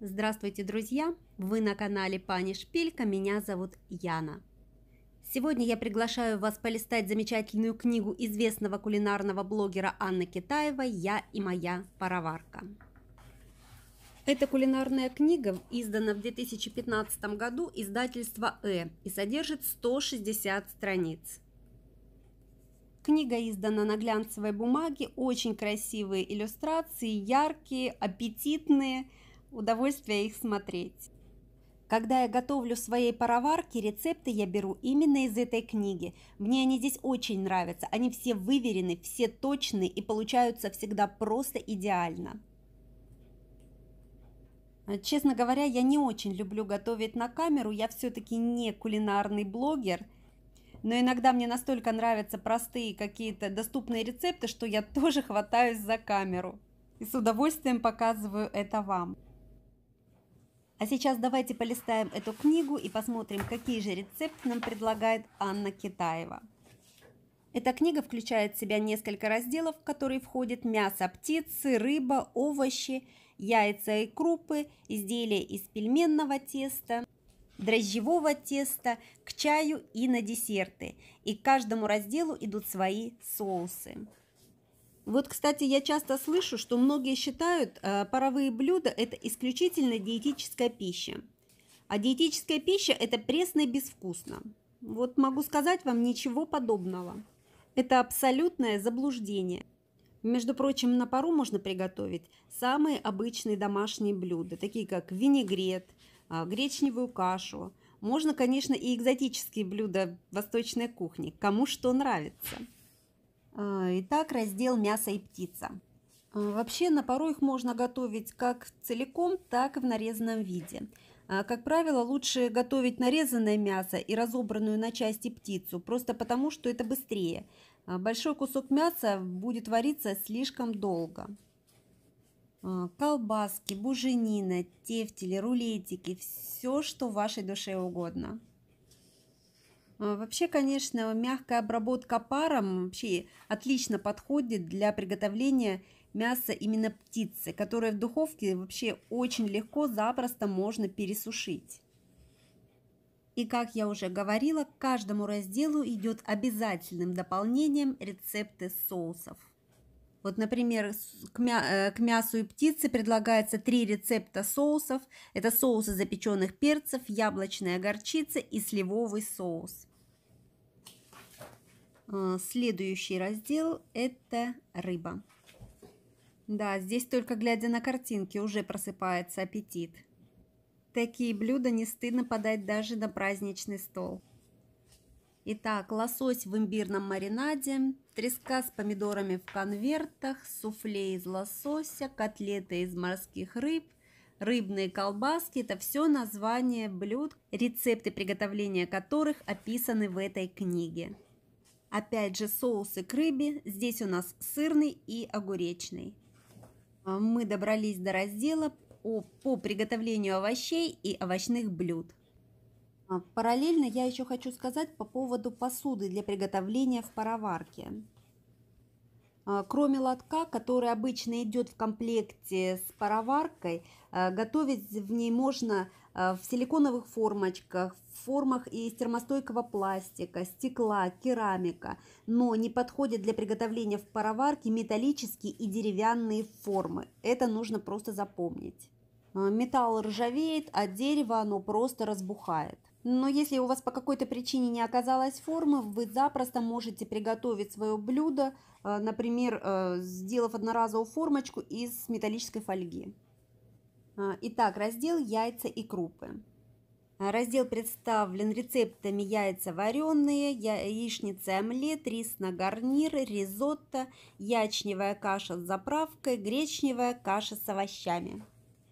Здравствуйте, друзья! Вы на канале Пани Шпилька, меня зовут Яна. Сегодня я приглашаю вас полистать замечательную книгу известного кулинарного блогера Анны Китаевой «Я и моя пароварка». Эта кулинарная книга издана в 2015 году издательства «Э» и содержит 160 страниц. Книга издана на глянцевой бумаге, очень красивые иллюстрации, яркие, аппетитные – удовольствие их смотреть. Когда я готовлю в своей пароварке, рецепты я беру именно из этой книги. Мне они здесь очень нравятся. Они все выверены, все точны и получаются всегда просто идеально. Э, честно говоря, я не очень люблю готовить на камеру. Я все-таки не кулинарный блогер. Но иногда мне настолько нравятся простые какие-то доступные рецепты, что я тоже хватаюсь за камеру. И с удовольствием показываю это вам. А сейчас давайте полистаем эту книгу и посмотрим, какие же рецепты нам предлагает Анна Китаева. Эта книга включает в себя несколько разделов, в которые входят мясо птицы, рыба, овощи, яйца и крупы, изделия из пельменного теста, дрожжевого теста, к чаю и на десерты. И к каждому разделу идут свои соусы. Вот, кстати, я часто слышу, что многие считают э, паровые блюда – это исключительно диетическая пища. А диетическая пища – это пресно и безвкусно. Вот могу сказать вам ничего подобного. Это абсолютное заблуждение. Между прочим, на пару можно приготовить самые обычные домашние блюда, такие как винегрет, а, гречневую кашу. Можно, конечно, и экзотические блюда восточной кухни, кому что нравится – а, итак, раздел «Мясо и птица». А, вообще, на пару их можно готовить как целиком, так и в нарезанном виде. А, как правило, лучше готовить нарезанное мясо и разобранную на части птицу, просто потому, что это быстрее. Большой кусок мяса будет вариться слишком долго. Колбаски, буженина, тефтели, рулетики – все, что вашей душе угодно. А, вообще, конечно, мягкая обработка паром вообще отлично подходит для приготовления мяса именно птицы, которое в духовке вообще очень легко, запросто можно пересушить. И как я уже говорила, к каждому разделу идет обязательным дополнением рецепты соусов. Вот, например, к, мя э, к мясу и птице предлагается три рецепта соусов. Это соусы запеченных перцев, яблочная горчица и сливовый соус. А, следующий раздел – это рыба. Да, здесь только глядя на картинки уже просыпается аппетит. Такие блюда не стыдно подать даже на праздничный стол. Итак, лосось в имбирном маринаде, треска с помидорами в конвертах, суфле из лосося, котлеты из морских рыб, рыбные колбаски – это все название блюд, рецепты приготовления которых описаны в этой книге. Опять же соусы к рыбе, здесь у нас сырный и огуречный. А, мы добрались до раздела о, по приготовлению овощей и овощных блюд. А, параллельно я еще хочу сказать по поводу посуды для приготовления в пароварке. А, кроме лотка, который обычно идет в комплекте с пароваркой, а, готовить в ней можно в силиконовых формочках, в формах из термостойкого пластика, стекла, керамика, но не подходят для приготовления в пароварке металлические и деревянные формы. Это нужно просто запомнить. Металл ржавеет, а дерево оно просто разбухает. Но если у вас по какой-то причине не оказалось формы, вы запросто можете приготовить свое блюдо, э, например, э, сделав одноразовую формочку из металлической фольги. А, итак, раздел яйца и крупы. А, раздел представлен рецептами яйца вареные, яичница омлет, рис на гарнир, ризотто, ячневая каша с заправкой, гречневая каша с овощами.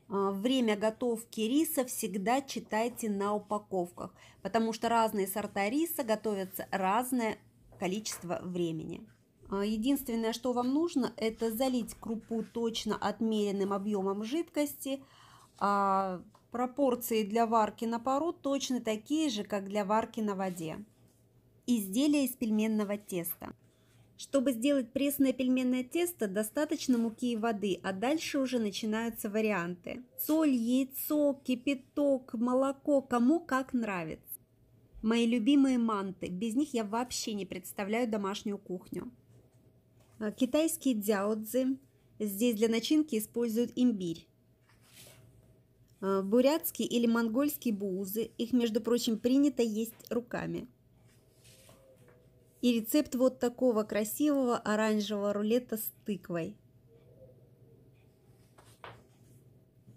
А, время готовки риса всегда читайте на упаковках, потому что разные сорта риса готовятся разное количество времени. А, единственное, что вам нужно, это залить крупу точно отмеренным объемом жидкости. А пропорции для варки на пару точно такие же, как для варки на воде. Изделия из пельменного теста. Чтобы сделать пресное пельменное тесто, достаточно муки и воды, а дальше уже начинаются варианты. Соль, яйцо, кипяток, молоко, кому как нравится. Мои любимые манты, без них я вообще не представляю домашнюю кухню. А, китайские дзяодзы, здесь для начинки используют имбирь. А, Бурятские или монгольские буузы, их, между прочим, принято есть руками – и рецепт вот такого красивого оранжевого рулета с тыквой.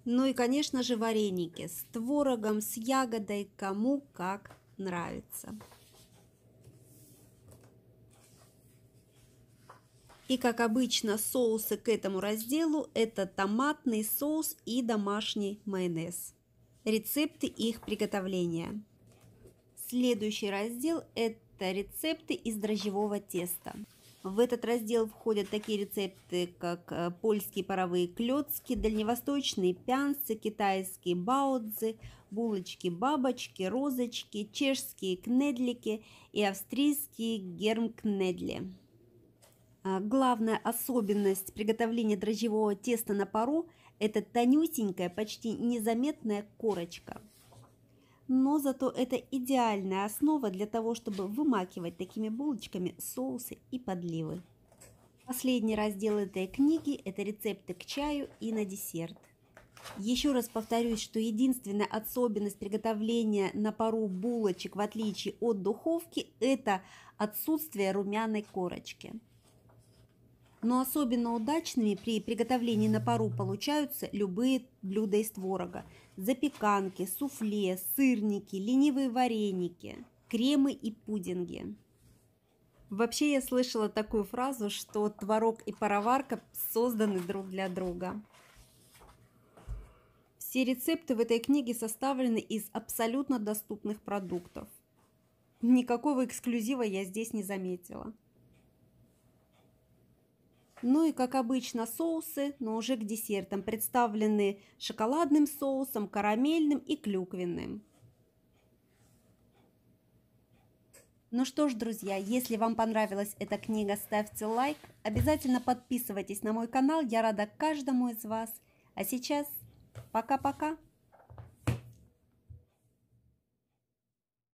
Ну и, конечно же, вареники с творогом, с ягодой, кому как нравится. И, как обычно, соусы к этому разделу – это томатный соус и домашний майонез. Рецепты их приготовления. Следующий раздел – это это рецепты из дрожжевого теста. В этот раздел входят такие рецепты, как э, польские паровые клетки, дальневосточные пянцы, китайские баудзы, булочки-бабочки, розочки, чешские кнедлики и австрийские гермкнедли. А, главная особенность приготовления дрожжевого теста на пару – это тонюсенькая, почти незаметная корочка – но зато это идеальная основа для того, чтобы вымакивать такими булочками соусы и подливы. Последний раздел этой книги – это рецепты к чаю и на десерт. Еще раз повторюсь, что единственная особенность приготовления на пару булочек в отличие от духовки – это отсутствие румяной корочки. Но особенно удачными при приготовлении на пару получаются любые блюда из творога, запеканки, суфле, сырники, ленивые вареники, кремы и пудинги. Вообще я слышала такую фразу, что творог и пароварка созданы друг для друга. Все рецепты в этой книге составлены из абсолютно доступных продуктов. Никакого эксклюзива я здесь не заметила. Ну и, как обычно, соусы, но уже к десертам, представлены шоколадным соусом, карамельным и клюквенным. Ну что ж, друзья, если вам понравилась эта книга, ставьте лайк, обязательно подписывайтесь на мой канал, я рада каждому из вас. А сейчас пока-пока!